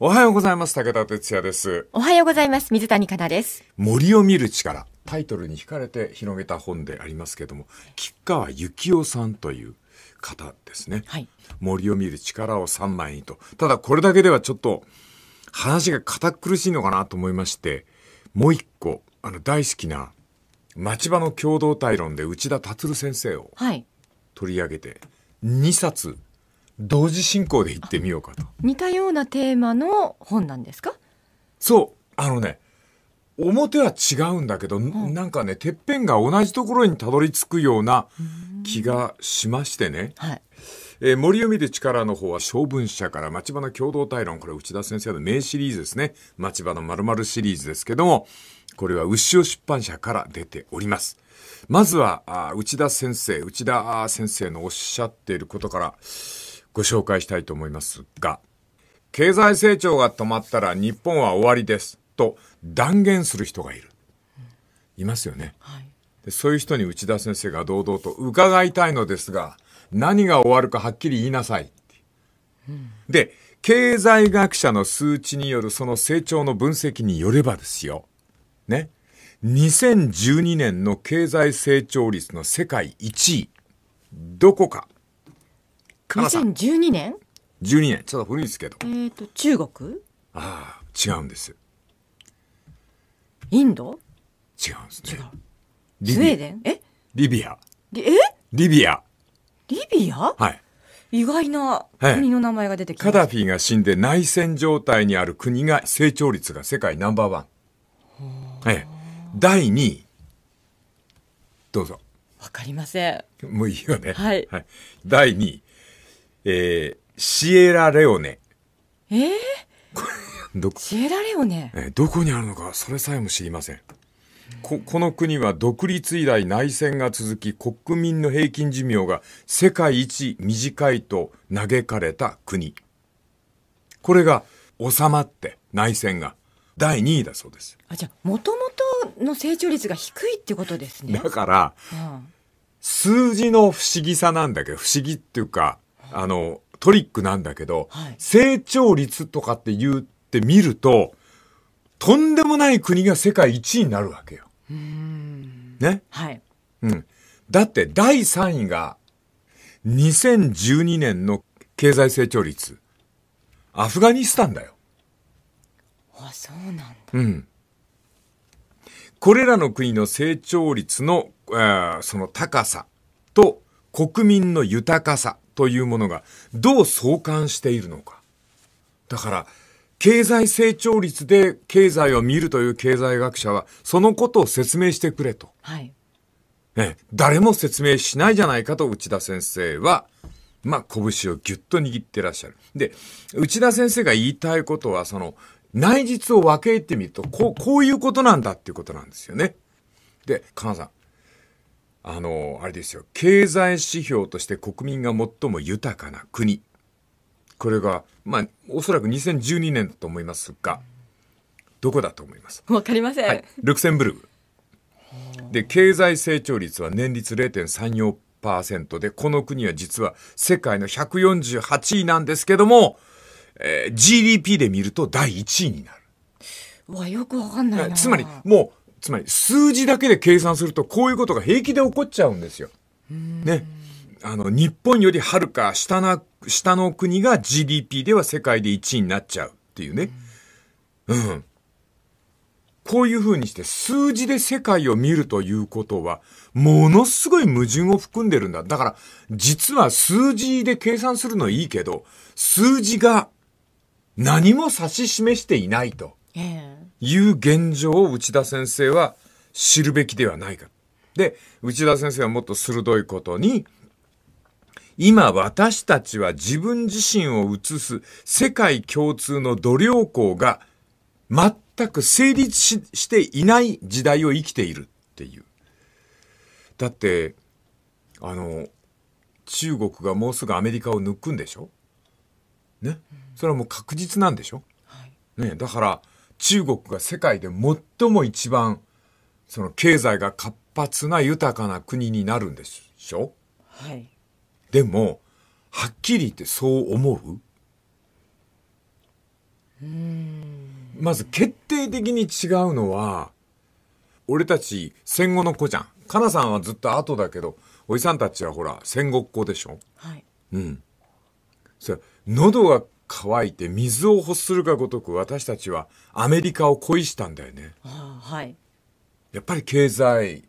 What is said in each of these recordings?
おはようございます。武田哲也です。おはようございます。水谷香奈です。森を見る力。タイトルに惹かれて広げた本でありますけれども、吉川幸男さんという方ですね。はい、森を見る力を3枚にと。ただこれだけではちょっと話が堅苦しいのかなと思いまして、もう一個、あの大好きな町場の共同体論で内田達先生を取り上げて、2冊同時進行で行ってみようかと似たようなテーマの本なんですかそうあのね表は違うんだけど、うん、なんかねてっぺんが同じところにたどり着くような気がしましてね、はいえー、森を見る力の方は小文社から町場の共同体論これ内田先生の名シリーズですね町場のまるシリーズですけどもこれは牛尾出版社から出ておりますまずはあ内田先生内田先生のおっしゃっていることからご紹介したいと思いますが、経済成長が止まったら日本は終わりですと断言する人がいる。いますよね。はい、でそういう人に内田先生が堂々と伺いたいのですが、何が終わるかはっきり言いなさい。うん、で、経済学者の数値によるその成長の分析によればですよ。ね。2012年の経済成長率の世界1位。どこか2012年 ?12 年。ちょっと古いですけど。えっ、と、中国ああ、違うんです。インド違うんですね。違う。スウェーデンえリビア。えリビア。リビアはい。意外な国の名前が出てきた、はい、カダフィが死んで内戦状態にある国が成長率が世界ナンバーワン。はい第2位。どうぞ。わかりません。もういいよね。はい、はい。第2位。えー、シエラレオネ。えー、どこシエラレオネ、えー、どこにあるのか、それさえも知りません。ここの国は独立以来内戦が続き国民の平均寿命が世界一短いと嘆かれた国これが収まって内戦が第2位だそうですあじゃあもともとの成長率が低いってことですねだから、うん、数字の不思議さなんだけど不思議っていうかあの、トリックなんだけど、はい、成長率とかって言ってみると、とんでもない国が世界一位になるわけよ。ね、はい、うん。だって第3位が2012年の経済成長率、アフガニスタンだよ。あ、そうなんだ。うん。これらの国の成長率の、えー、その高さと国民の豊かさというものがどう相関しているのか。だから、経済成長率で経済を見るという経済学者は、そのことを説明してくれと。はい。ね、誰も説明しないじゃないかと内田先生は、まあ、拳をぎゅっと握ってらっしゃる。で、内田先生が言いたいことは、その、内実を分け入ってみると、こう、こういうことなんだっていうことなんですよね。で、カナさん、あの、あれですよ、経済指標として国民が最も豊かな国。これが、まあ、おそらく2012年だと思いますが、どこだと思いますわかりません、はい、ルクセンブルク。で、経済成長率は年率0.34%で、この国は実は世界の148位なんですけども、えー、GDP で見ると第1位になる。わ、よくわかんないつまり、もう、つまり数字だけで計算するとこういうことが平気で起こっちゃうんですよ。ね。あの、日本よりはるか下な、下の国が GDP では世界で1位になっちゃうっていうね。うん。こういうふうにして数字で世界を見るということは、ものすごい矛盾を含んでるんだ。だから、実は数字で計算するのいいけど、数字が何も指し示していないと。いう現状を内田先生は知るべきではないか。で、内田先生はもっと鋭いことに、今私たちは自分自身を映す世界共通の度量衡が全く成立ししていない時代を生きているっていう。だって、あの、中国がもうすぐアメリカを抜くんでしょね。それはもう確実なんでしょ、ね。だから、中国が世界で最も一番、その経済が活発な豊かな国になるんでしょはい。でも、はっきり言ってそう思うまず決定的に違うのは、俺たち戦後の子じゃん。かなさんはずっと後だけど、おじさんたちはほら、戦国っ子でしょはい。うん。それ、喉が乾いて水を欲するがごとく私たちはアメリカを恋したんだよね。はい、やっぱり経済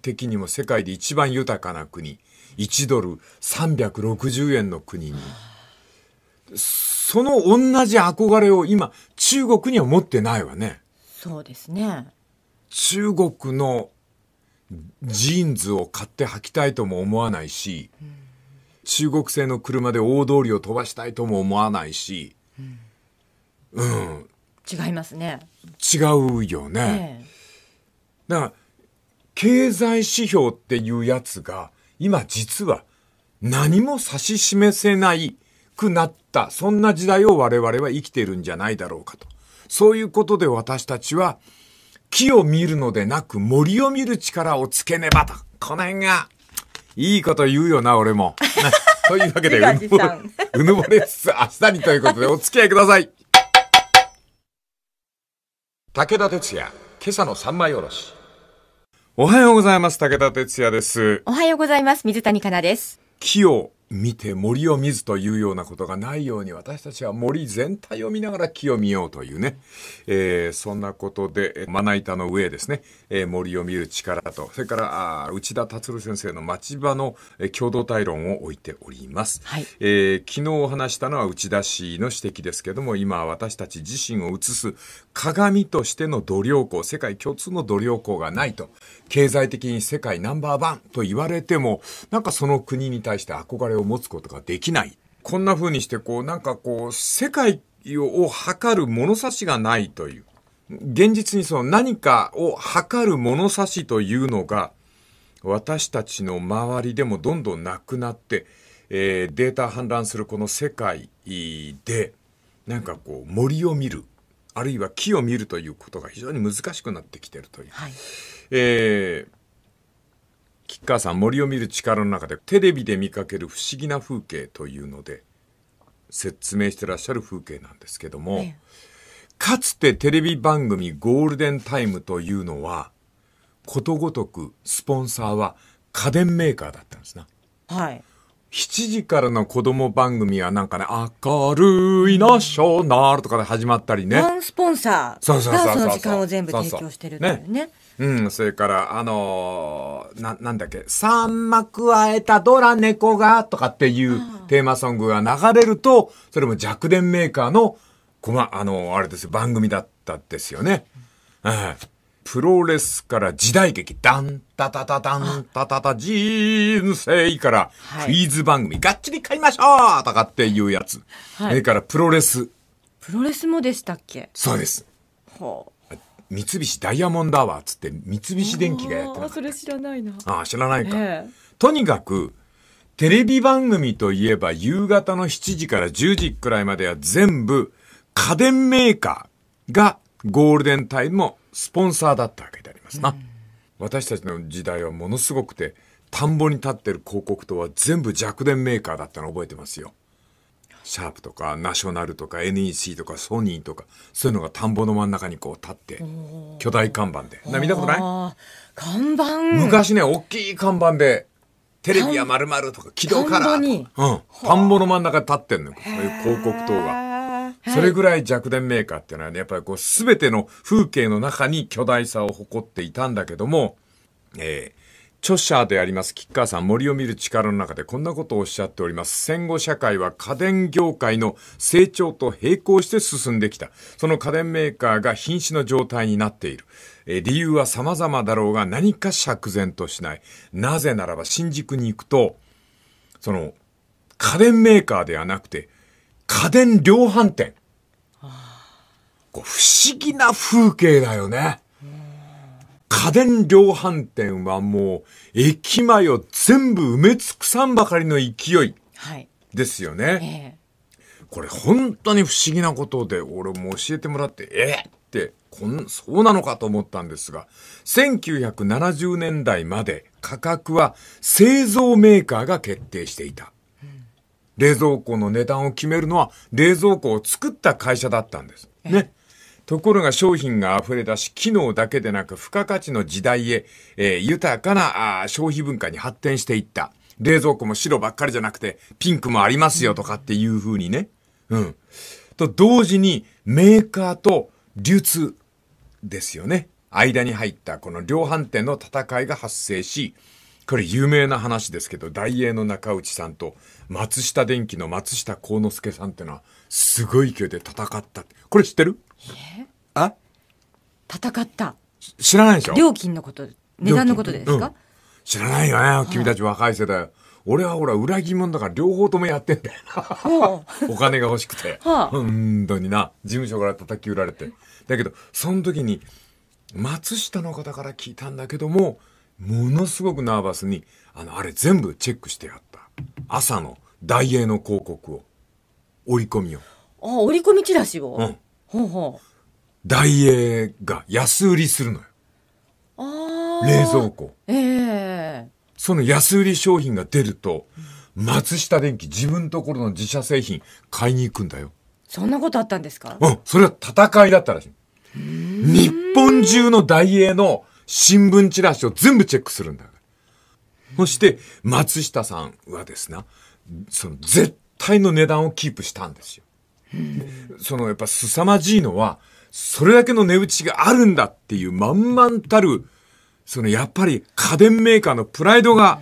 的にも世界で一番豊かな国1ドル360円の国にその同じ憧れを今中国には持ってないわね。そうですね中国のジーンズを買って履きたいとも思わないし。うん中国製の車で大通りを飛ばしたいとも思わないし、うん、うん、違いますね。違うよね。ええ、だから、経済指標っていうやつが、今実は何も指し示せないくなった、そんな時代を我々は生きているんじゃないだろうかと。そういうことで私たちは、木を見るのでなく森を見る力をつけねばと。この辺がいいこと言うよな、俺も。というわけで、うぬぼれっ す。明日にということでお付き合いください。武田鉄矢、今朝の三枚おろし。おはようございます。武田鉄矢です。おはようございます。水谷香奈です。木を見て森を見ずというようなことがないように私たちは森全体を見ながら木を見ようというね、えー、そんなことでまな板の上ですね、えー、森を見る力とそれからあ内田達郎先生の町場の共同体論を置いております、はい、えー、昨日お話したのは内田氏の指摘ですけども今私たち自身を映す鏡としての度量衡世界共通の度量衡がないと経済的に世界ナンバーワンと言われても、なんかその国に対して憧れを持つことができない。こんな風にして、こう、なんかこう、世界を測る物差しがないという。現実にその何かを測る物差しというのが、私たちの周りでもどんどんなくなって、えー、データ氾濫するこの世界で、なんかこう森を見るあるいは木を見るということが非常に難しくなってきてるという。はい、えー吉川さん森を見る力の中でテレビで見かける不思議な風景というので説明してらっしゃる風景なんですけども、ええ、かつてテレビ番組ゴールデンタイムというのはことごとくスポンサーは家電メーカーだったんですな。はい。7時からの子供番組はなんかね、明るいナショナルとかで始まったりね。ワンスポンサーがその時間を全部提供してるっていうね。うん、それから、あのー、な、なんだっけ、サンマくわえたドラ猫が、とかっていうテーマソングが流れると、それも弱電メーカーの、こま、あのー、あれですよ、番組だったですよね。うん、プロレスから時代劇、ダンタタタダンタタタ人生から、クイズ番組、がっちり買いましょうとかっていうやつ。はい、それからプロレス。プロレスもでしたっけそうです。ほう。三菱ダイヤモンドアワーつって三菱電機がやってた。あ、それ知らないな。ああ、知らないか。とにかく、テレビ番組といえば夕方の7時から10時くらいまでは全部家電メーカーがゴールデンタイムもスポンサーだったわけでありますな、うん、私たちの時代はものすごくて田んぼに立ってる広告とは全部弱電メーカーだったの覚えてますよシャープとかナショナルとか NEC とかソニーとかそういうのが田んぼの真ん中にこう立って巨大看板でな見たことない看板昔ね大きい看板でテレビはまるまるとか軌道か、ら田んぼの真ん中に立ってんのこういう広告塔が。それぐらい弱電メーカーっていうのは、ね、やっぱりこう全ての風景の中に巨大さを誇っていたんだけども、えー著者であります吉川さん森を見る力の中でこんなことをおっしゃっております戦後社会は家電業界の成長と並行して進んできたその家電メーカーが瀕死の状態になっているえ理由は様々だろうが何か釈然としないなぜならば新宿に行くとその家電メーカーではなくて家電量販店。こう不思議な風景だよね。家電量販店はもう駅前を全部埋め尽くさんばかりの勢いですよね。はいえこれ本当に不思議なことで俺も教えてもらってえってこんそうなのかと思ったんですが1970年代まで価格は製造メーカーが決定していた。冷蔵庫の値段を決めるのは冷蔵庫を作った会社だったんです。ね。ところが商品が溢れ出し、機能だけでなく付加価値の時代へ、えー、豊かなあ消費文化に発展していった。冷蔵庫も白ばっかりじゃなくて、ピンクもありますよとかっていう風にね。うん。と同時に、メーカーと流通ですよね。間に入ったこの量販店の戦いが発生し、これ有名な話ですけど、大英の中内さんと松下電器の松下幸之助さんってのは、すごい勢いで戦った。これ知ってるあ戦った。知らないでしょ料金のこと、値段のことですか、うん、知らないよね、君たち若い世代。俺はほら裏切り者だから両方ともやってんだよ お金が欲しくて、本当にな事務所から叩き売られてだけどその時に松下の方から聞いたんだけどもものすごくナーバスに、あの、あれ全部チェックしてやった。朝のダイエーの広告を。折り込みを。あ、折り込みチラシをうん。ほうほう。ダイエーが安売りするのよ。ああ。冷蔵庫。ええその安売り商品が出ると、松下電器自分ところの自社製品買いに行くんだよ。そんなことあったんですかうん、それは戦いだったらしい。日本中の大英の新聞チラシを全部チェックするんだそして、松下さんはですね、その絶対の値段をキープしたんですよ。そのやっぱ凄まじいのは、それだけの値打ちがあるんだっていう満々たる、そのやっぱり家電メーカーのプライドが、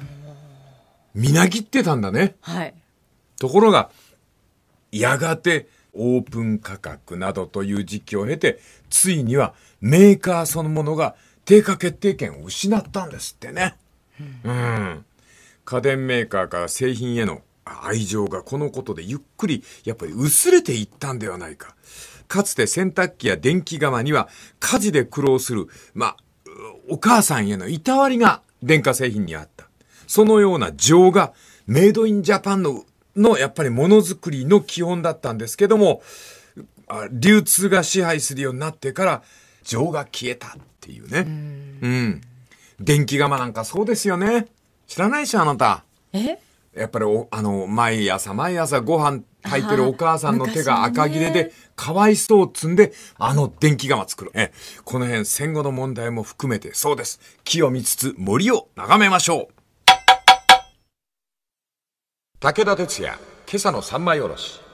みなぎってたんだね。はい。ところが、やがてオープン価格などという時期を経て、ついにはメーカーそのものが定価決定権を失ったんですってね。うん。家電メーカーから製品への愛情がこのことでゆっくりやっぱり薄れていったんではないか。かつて洗濯機や電気釜には家事で苦労する、まあ、お母さんへのいたわりが電化製品にあった。そのような情がメイドインジャパンののやっぱりものづくりの基本だったんですけども、流通が支配するようになってから情が消えたていうね。うんうん、電気釜なんかそうですよね。知らないでしょ、あなた。えやっぱりお、あの、毎朝毎朝ご飯炊いてるお母さんの手が赤切れで、かわいそうを積んで、あの電気釜作る。え、この辺戦後の問題も含めて、そうです。木を見つつ森を眺めましょう。武田鉄矢、今朝の三枚おろし。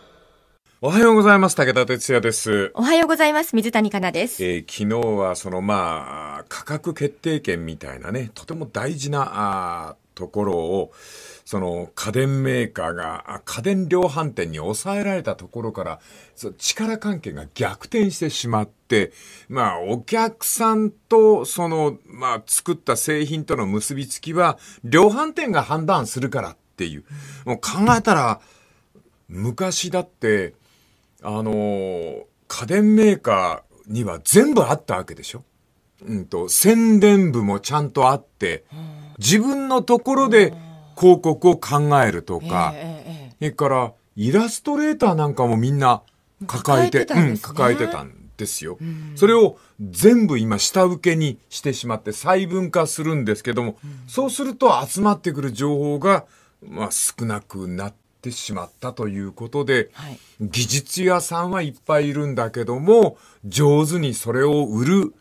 おはようございます。武田哲也です。おはようございます。水谷香奈です。えー、昨日はそのまあ、価格決定権みたいなね、とても大事な、あところを、その家電メーカーが家電量販店に抑えられたところから、そ力関係が逆転してしまって、まあお客さんとその、まあ作った製品との結びつきは、量販店が判断するからっていう。もう考えたら、昔だって、あの、家電メーカーには全部あったわけでしょうんと、宣伝部もちゃんとあって、自分のところで広告を考えるとか、えー、それからイラストレーターなんかもみんな抱えて、抱えて、ね、うん、抱えてたんですよ、うん。それを全部今下請けにしてしまって細分化するんですけども、うん、そうすると集まってくる情報が、まあ、少なくなっってしまったということで、はい、技術屋さんはいっぱいいるんだけども、上手にそれを売る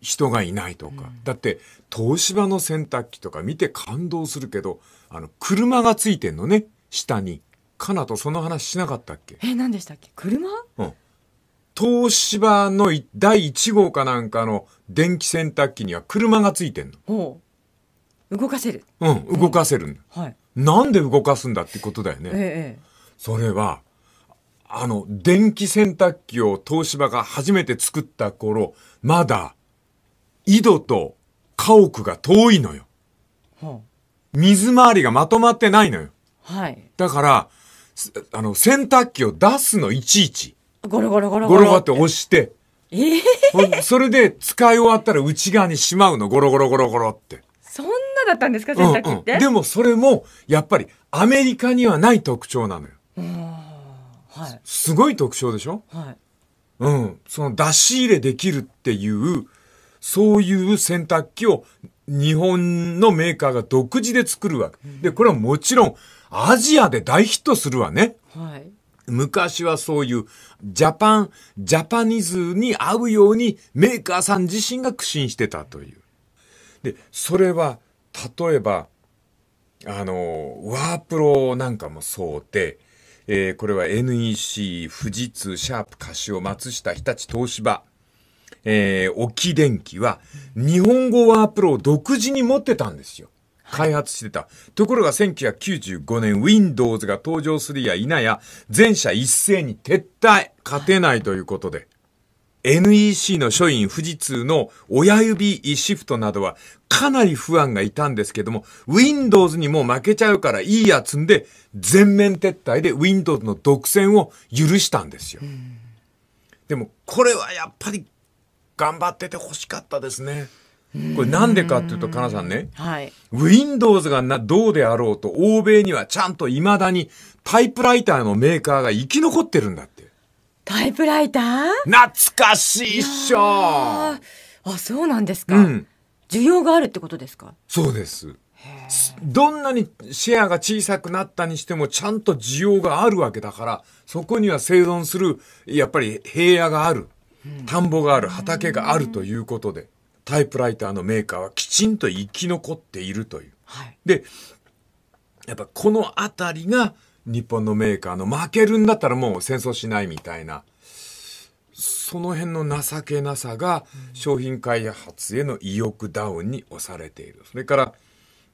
人がいないとか、うん、だって東芝の洗濯機とか見て感動するけど、あの、車がついてんのね、下に。かなとその話しなかったっけえ、何でしたっけ車うん。東芝の第1号かなんかの電気洗濯機には車がついてんの。動かせる。うん、動かせる、はい。なんで動かすんだってことだよね。ええ、それは、あの、電気洗濯機を東芝が初めて作った頃、まだ、井戸と家屋が遠いのよ。水回りがまとまってないのよ。はい。だから、あの、洗濯機を出すのいちいち。ゴロゴロゴロゴロ。ゴロゴロって押して。ええー、それで使い終わったら内側にしまうの、ゴロゴロゴロゴロって。そんなだったんですか洗濯機って、うんうん、でもそれもやっぱりアメリカにはない特徴なのよ、はい、すごい特徴でしょ、はい、うん、その出し入れできるっていうそういう洗濯機を日本のメーカーが独自で作るわけ、うん、でこれはもちろんアジアで大ヒットするわね、はい、昔はそういうジャパン、ジャパニーズに合うようにメーカーさん自身が苦心してたという。で、それは例えば、あの、ワープロなんかもそうで、えー、これは NEC、富士通、シャープ、カシオ、松下、日立、東芝、えー、沖電機は、日本語ワープロを独自に持ってたんですよ。開発してた。ところが1995年 Windows が登場するや否や、全社一斉に撤退、勝てないということで。NEC の書員富士通の親指シフトなどはかなり不安がいたんですけども、Windows にも負けちゃうからいいやつんで、全面撤退で Windows の独占を許したんですよ。でも、これはやっぱり頑張ってて欲しかったですね。これなんでかっていうと、かなさんね、はい、Windows がなどうであろうと、欧米にはちゃんと未だにタイプライターのメーカーが生き残ってるんだって。タイプライター懐かしいっしょあ、そうなんですか、うん、需要があるってことですかそうです。どんなにシェアが小さくなったにしてもちゃんと需要があるわけだから、そこには生存する、やっぱり平野がある、田んぼがある、畑があるということで、タイプライターのメーカーはきちんと生き残っているという。はい、で、やっぱこの辺りが日本のメーカーの負けるんだったらもう戦争しないみたいな。その辺の情けなさが商品開発への意欲ダウンに押されている。それから、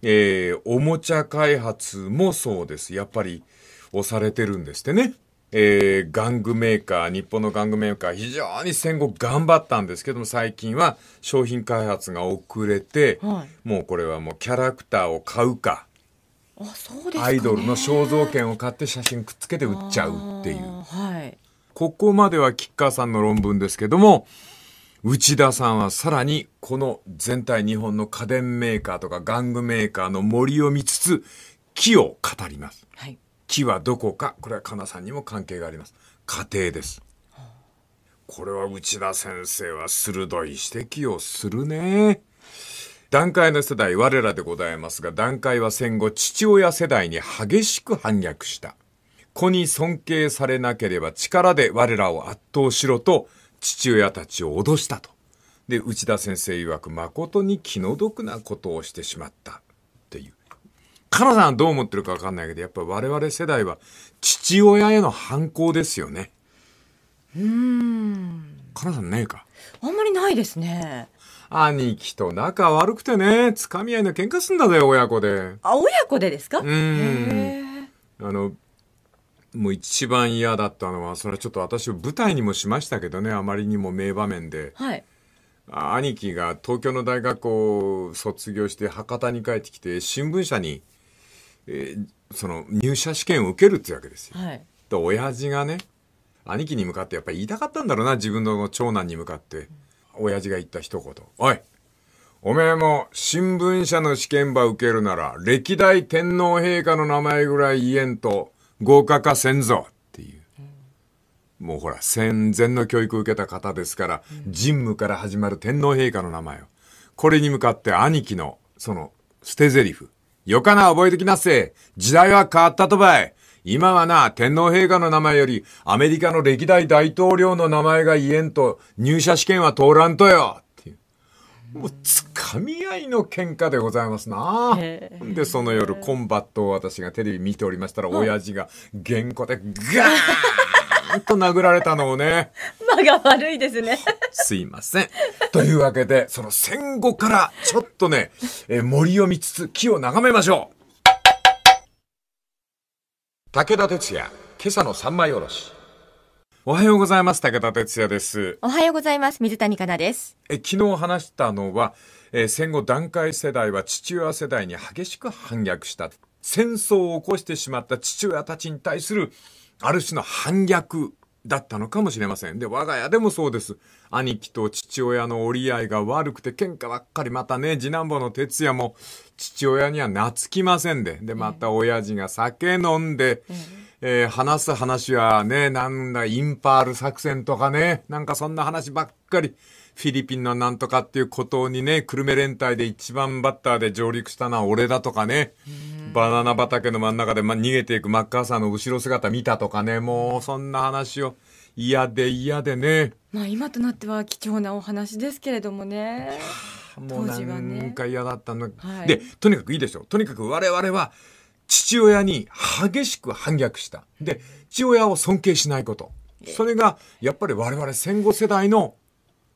えー、おもちゃ開発もそうです。やっぱり押されてるんですってね。えー、玩具メーカー、日本の玩具メーカー、非常に戦後頑張ったんですけども、最近は商品開発が遅れて、はい、もうこれはもうキャラクターを買うか、アイドルの肖像権を買って写真くっつけて売っちゃうっていう、はい、ここまでは吉川さんの論文ですけども内田さんはさらにこの全体日本の家電メーカーとか玩具メーカーの森を見つつ木を語ります、はい、木はどこかこれはかなさんにも関係があります家庭ですこれは内田先生は鋭い指摘をするね。段階の世代、我らでございますが、段階は戦後、父親世代に激しく反逆した。子に尊敬されなければ力で我らを圧倒しろと、父親たちを脅したと。で、内田先生曰く、誠に気の毒なことをしてしまった。っていう。カナさんどう思ってるかわかんないけど、やっぱ我々世代は、父親への反抗ですよね。うん。カナさんねえかあんまりないですね。兄貴と仲悪くてね、掴み合いの喧嘩すんだぜ、親子で。あ、親子でですかうん。あの、もう一番嫌だったのは、それはちょっと私舞台にもしましたけどね、あまりにも名場面で。はい。兄貴が東京の大学を卒業して博多に帰ってきて、新聞社に、えー、その入社試験を受けるってわけですよ。はい。と、親父がね、兄貴に向かってやっぱり言いたかったんだろうな、自分の長男に向かって。うん親父が言った一言。おいおめえも新聞社の試験場受けるなら、歴代天皇陛下の名前ぐらい言えんと、合格かせんぞっていう。うん、もうほら、戦前の教育を受けた方ですから、うん、神武から始まる天皇陛下の名前を。これに向かって兄貴の、その、捨て台詞。よかな覚えてきなっせ。時代は変わったとばい。今はな、天皇陛下の名前より、アメリカの歴代大統領の名前が言えんと、入社試験は通らんとよっていう。もう、つかみ合いの喧嘩でございますな。で、その夜、コンバットを私がテレビ見ておりましたら、親父が、原稿で、ガーンと殴られたのをね。間が悪いですね。すいません。というわけで、その戦後から、ちょっとね、え森を見つつ、木を眺めましょう。武田哲也、今朝の三枚おろし。おはようございます。武田哲也です。おはようございます。水谷香奈です。え、昨日話したのは、えー、戦後団塊世代は父親世代に激しく反逆した。戦争を起こしてしまった父親たちに対する、ある種の反逆だったのかもしれません。で、我が家でもそうです。兄貴と父親の折り合いが悪くて喧嘩ばっかり。またね、次男坊の哲也も父親には懐きませんで。で、また親父が酒飲んで、えー、話す話はね、なんだ、インパール作戦とかね、なんかそんな話ばっかり。フィリピンのなんとかっていう孤島にね、久留米連隊で一番バッターで上陸したのは俺だとかね。バナナ畑の真ん中で、ま、逃げていくマッカーサーの後ろ姿見たとかね、もうそんな話を嫌で嫌でね。まあ今となっては貴重なお話ですけれどもね。もうなんか嫌だったの、ねはい、で、とにかくいいでしょう。とにかく我々は父親に激しく反逆した。で、父親を尊敬しないこと。それがやっぱり我々戦後世代の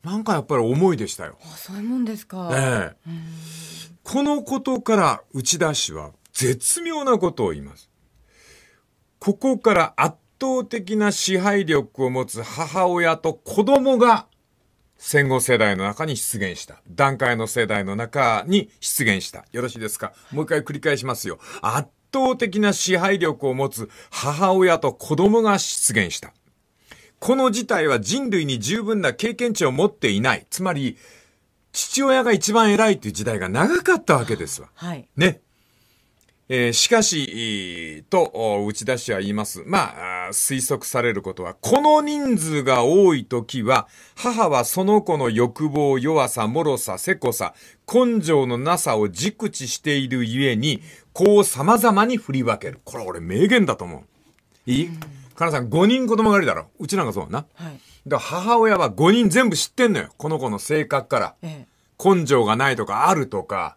なんかやっぱり思いでしたよ。あそういうもんですか。ええ、このことから内田氏は絶妙なことを言います。ここから圧倒的な支配力を持つ母親と子供が戦後世代の中に出現した。段階の世代の中に出現した。よろしいですかもう一回繰り返しますよ。圧倒的な支配力を持つ母親と子供が出現した。この事態は人類に十分な経験値を持っていない。つまり、父親が一番偉いという時代が長かったわけですわ。はい。ね。えー、しかし、と、打ち出しは言います。まあ、推測されることは、この人数が多い時は、母はその子の欲望、弱さ、脆さ、せこさ、根性のなさを熟知しているゆえに、こう様々に振り分ける。これ俺名言だと思う。いいカナさん、5人子供がいるだろ。うちなんかそうな。はい。だ母親は5人全部知ってんのよ。この子の性格から。ええ、根性がないとか、あるとか、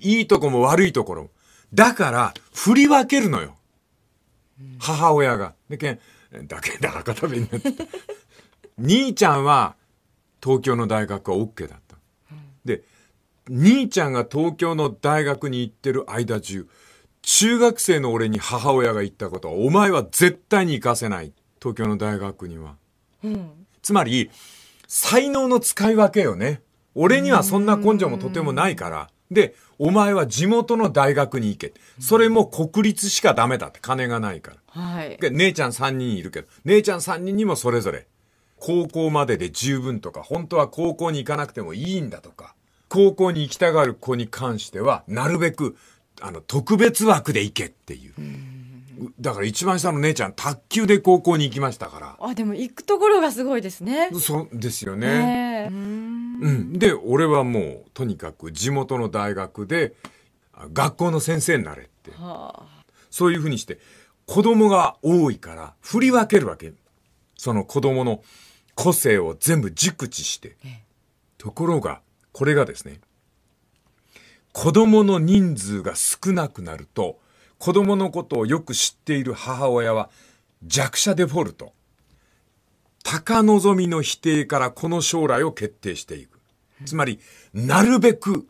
いいとこも悪いところも。だから、振り分けるのよ。母親が。でけん、だけで博多弁になって 兄ちゃんは、東京の大学は OK だった。で、兄ちゃんが東京の大学に行ってる間中、中学生の俺に母親が言ったことは、お前は絶対に行かせない。東京の大学には。うん、つまり、才能の使い分けよね。俺にはそんな根性もとてもないから。で、お前は地元の大学に行け。それも国立しかダメだって、金がないから。はい。姉ちゃん3人いるけど、姉ちゃん3人にもそれぞれ、高校までで十分とか、本当は高校に行かなくてもいいんだとか、高校に行きたがる子に関しては、なるべく、あの、特別枠で行けっていう。うだから一番下の姉ちゃん、卓球で高校に行きましたから。あ、でも行くところがすごいですね。そうですよね。ねうん、で俺はもうとにかく地元の大学で学校の先生になれって、はあ、そういうふうにして子供が多いから振り分けるわけその子供の個性を全部熟知して、ええ、ところがこれがですね子供の人数が少なくなると子供のことをよく知っている母親は弱者デフォルト高望みの否定からこの将来を決定していく。つまり、なるべく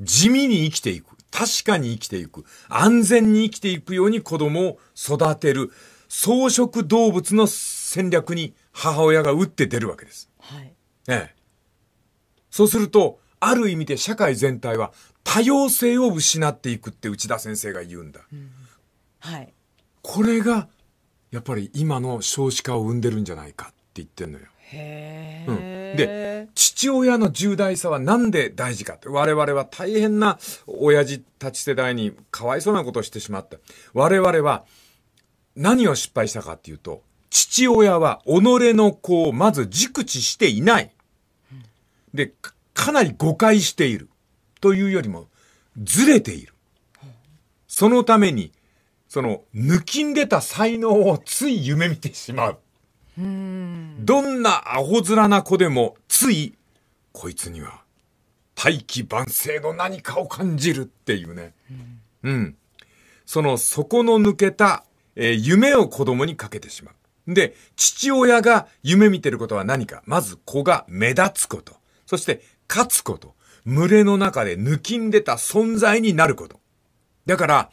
地味に生きていく。確かに生きていく。安全に生きていくように子供を育てる。草食動物の戦略に母親が打って出るわけです。はい。ええ。そうすると、ある意味で社会全体は多様性を失っていくって内田先生が言うんだ。うん、はい。これが、やっぱり今の少子化を生んでるんじゃないか。言ってんのよ。うん、で父親の重大さは何で大事かって我々は大変な親父たち世代にかわいそうなことをしてしまった我々は何を失敗したかっていうと父親は己の子をまず熟知していないでかなり誤解しているというよりもずれているそのためにその抜きんでた才能をつい夢見てしまうどんなアホ面な子でもついこいつには大器晩成の何かを感じるっていうね、うん、うん、その底の抜けた、えー、夢を子供にかけてしまう。で、父親が夢見てることは何か。まず子が目立つこと。そして勝つこと。群れの中で抜きんでた存在になること。だから、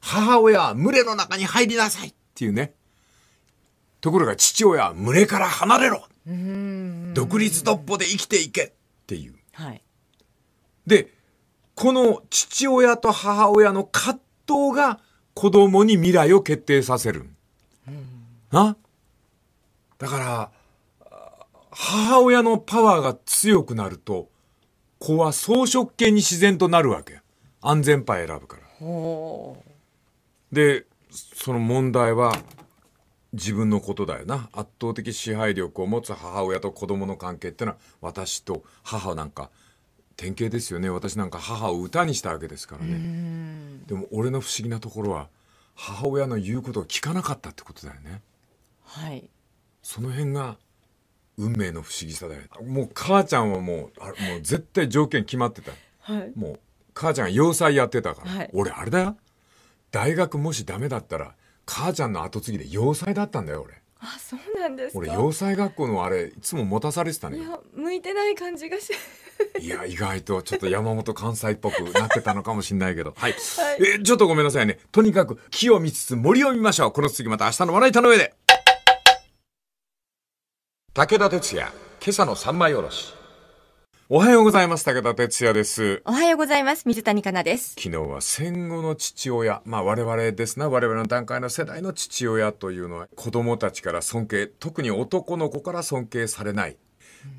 母親は群れの中に入りなさいっていうね。ところが父親は群れから離れろ独立独歩で生きていけっていう。はい、でこの父親と母親の葛藤が子供に未来を決定させる。なだから母親のパワーが強くなると子は草食系に自然となるわけ安全パイ選ぶから。でその問題は自分のことだよな圧倒的支配力を持つ母親と子供の関係ってのは私と母なんか典型ですよね私なんか母を歌にしたわけですからねでも俺の不思議なところは母親の言うことを聞かなかったってことだよねはいその辺が運命の不思議さだよもう母ちゃんはもうあもう絶対条件決まってた、はい、もう母ちゃんが要塞やってたから、はい、俺あれだよ大学もしダメだったら母ちゃんの後継ぎで要塞だったんだよ俺あそうなんです俺要塞学校のあれいつも持たされてたねいや向いてない感じがし いや意外とちょっと山本関西っぽくなってたのかもしれないけどはい、はい、えちょっとごめんなさいねとにかく木を見つつ森を見ましょうこの次また明日の笑い田の上で武田鉄矢今朝の三枚おろしおはようございます。武田哲也です。おはようございます。水谷香奈です。昨日は戦後の父親、まあ我々ですな、我々の段階の世代の父親というのは子供たちから尊敬、特に男の子から尊敬されない。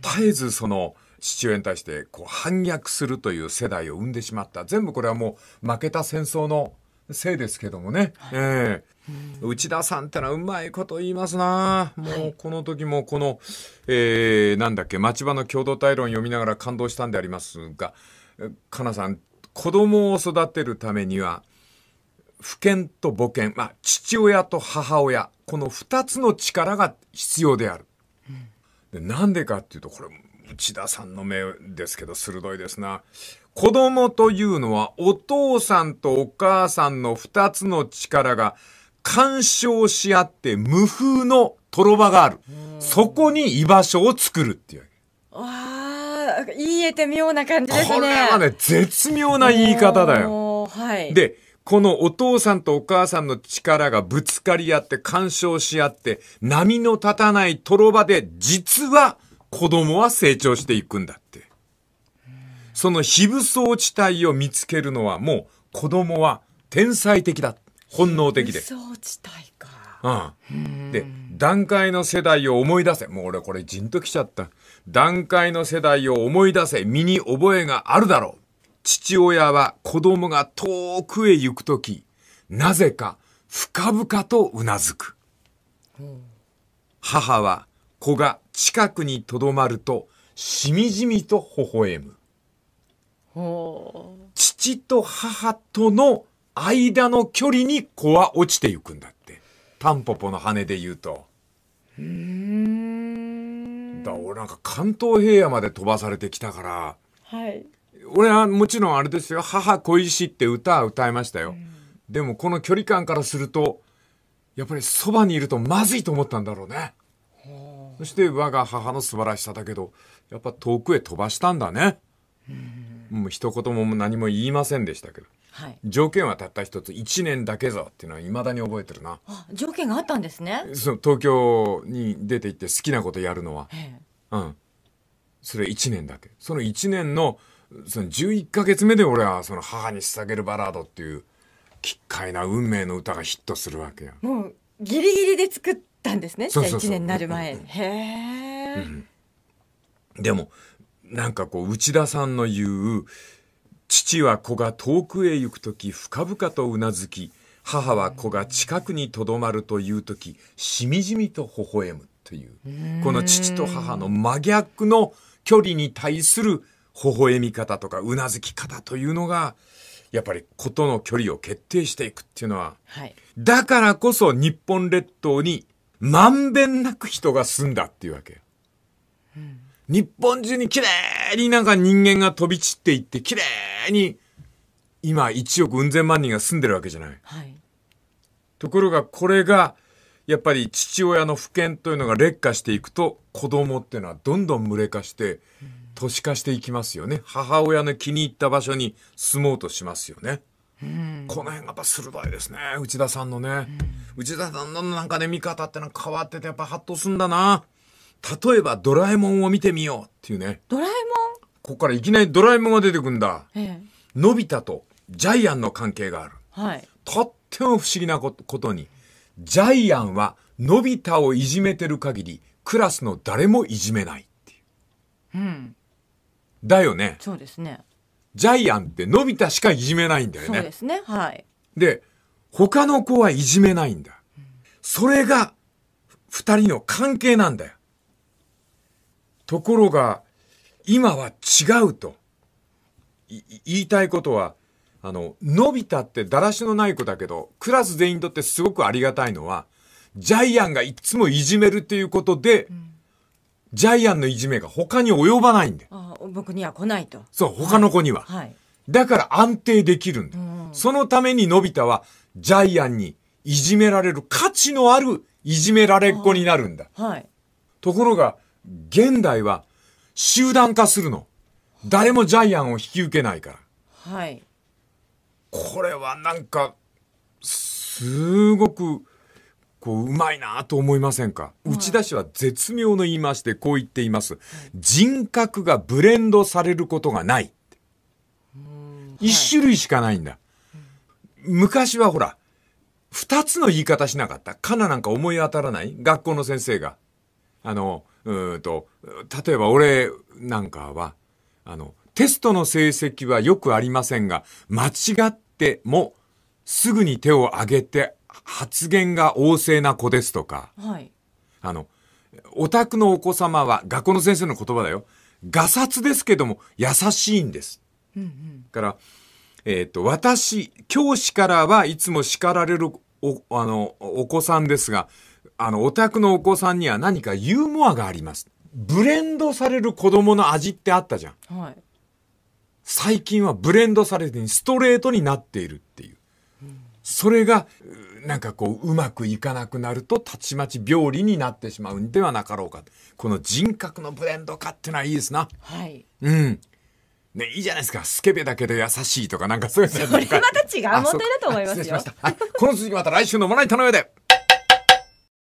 絶えずその父親に対してこう反逆するという世代を生んでしまった。全部これはもう負けた戦争のせいですけどもね。はい、えー、内田さんってのはうまいこと言いますなもうこの時もこの、えー、なんだっけ、町場の共同体論読みながら感動したんでありますが、かなさん、子供を育てるためには、父権と母権、まあ、父親と母親、この二つの力が必要である。でなんでかっていうと、これ、内田さんの目ですけど、鋭いですな。子供というのはお父さんとお母さんの二つの力が干渉し合って無風のとろ場がある。そこに居場所を作るっていう。ああ、言えて妙な感じですね。これはね、絶妙な言い方だよ。はい。で、このお父さんとお母さんの力がぶつかり合って干渉し合って波の立たないとろ場で実は子供は成長していくんだ。その非武装地帯を見つけるのはもう子供は天才的だ。本能的で。非武装地帯か。うん。で、段階の世代を思い出せ。もう俺これじんときちゃった。段階の世代を思い出せ。身に覚えがあるだろう。父親は子供が遠くへ行くとき、なぜか深々とうなずく。母は子が近くにとどまると、しみじみと微笑む。父と母との間の距離に子は落ちていくんだって。タンポポの羽で言うと。うだ俺なんか関東平野まで飛ばされてきたから、はい、俺はもちろんあれですよ「母恋し」って歌は歌いましたよ、でもこの距離感からするとやっぱりそばにいるとまずいと思ったんだろうねそして我が母の素晴らしさだけどやっぱ遠くへ飛ばしたんだね、うんもう一言も何も言いませんでしたけど、はい、条件はたった一つ1年だけぞっていうのはいまだに覚えてるな条件があったんですねそう東京に出て行って好きなことやるのは、うんそれ1年だけその1年のその11か月目で俺はその母に捧げるバラードっていう奇怪な運命の歌がヒットするわけやもうギリギリで作ったんですねそうそうそう1年になる前、うん、へえ、でもなんかこう、内田さんの言う、父は子が遠くへ行く時深々とうなずき、母は子が近くにとどまるという時しみじみと微笑むという、この父と母の真逆の距離に対する微笑み方とか、うなずき方というのが、やっぱり子との距離を決定していくっていうのは、はい、だからこそ日本列島にまんべんなく人が住んだっていうわけ。うん日本中に綺麗になんか人間が飛び散っていって、綺麗に、今1億うん千万人が住んでるわけじゃない。はい、ところが、これが、やっぱり父親の不権というのが劣化していくと、子供っていうのはどんどん群れ化して、都市化していきますよね。母親の気に入った場所に住もうとしますよね。この辺がやっぱ鋭いですね内田さんのね、内田さんのなんかね見方ってのは変わっててやっぱハッとすんだな例えばドラえもんを見てみようっていうね。ドラえもんここからいきなりドラえもんが出てくんだ。ええ、のび太とジャイアンの関係がある。はい。とっても不思議なことに、ジャイアンはのび太をいじめてる限り、クラスの誰もいじめないっていう。うん。だよね。そうですね。ジャイアンってのび太しかいじめないんだよね。そうですね。はい。で、他の子はいじめないんだ。それが、二人の関係なんだよ。ところが、今は違うと。言いたいことは、あの、のび太ってだらしのない子だけど、クラス全員にとってすごくありがたいのは、ジャイアンがいつもいじめるっていうことで、うん、ジャイアンのいじめが他に及ばないんだよ。僕には来ないと。そう、他の子には。はい、だから安定できるんだ、うん、そのためにのび太は、ジャイアンにいじめられる価値のあるいじめられっ子になるんだ。はい、ところが、現代は集団化するの。誰もジャイアンを引き受けないから。はい。これはなんか、すごく、こう、うまいなと思いませんか、はい、内田氏は絶妙の言い回しでこう言っています。人格がブレンドされることがない。一種類しかないんだ。昔はほら、二つの言い方しなかった。かななんか思い当たらない学校の先生が。あの、うんと、例えば俺なんかは、あの、テストの成績はよくありませんが、間違ってもすぐに手を挙げて発言が旺盛な子ですとか、はい、あの、お宅のお子様は、学校の先生の言葉だよ。がさつですけども、優しいんです。うんうん、から、えっ、ー、と、私、教師からはいつも叱られるお、あの、お子さんですが、あの、お宅のお子さんには何かユーモアがあります。ブレンドされる子供の味ってあったじゃん。はい、最近はブレンドされずにストレートになっているっていう。うん、それが、なんかこう、うまくいかなくなると、たちまち病理になってしまうんではなかろうか。この人格のブレンド化ってのはいいですな。はい。うん。ね、いいじゃないですか。スケベだけど優しいとか、なんかそういう それまた違う問題だと思いますよ。ししはい。この続きまた来週のまな板の上で。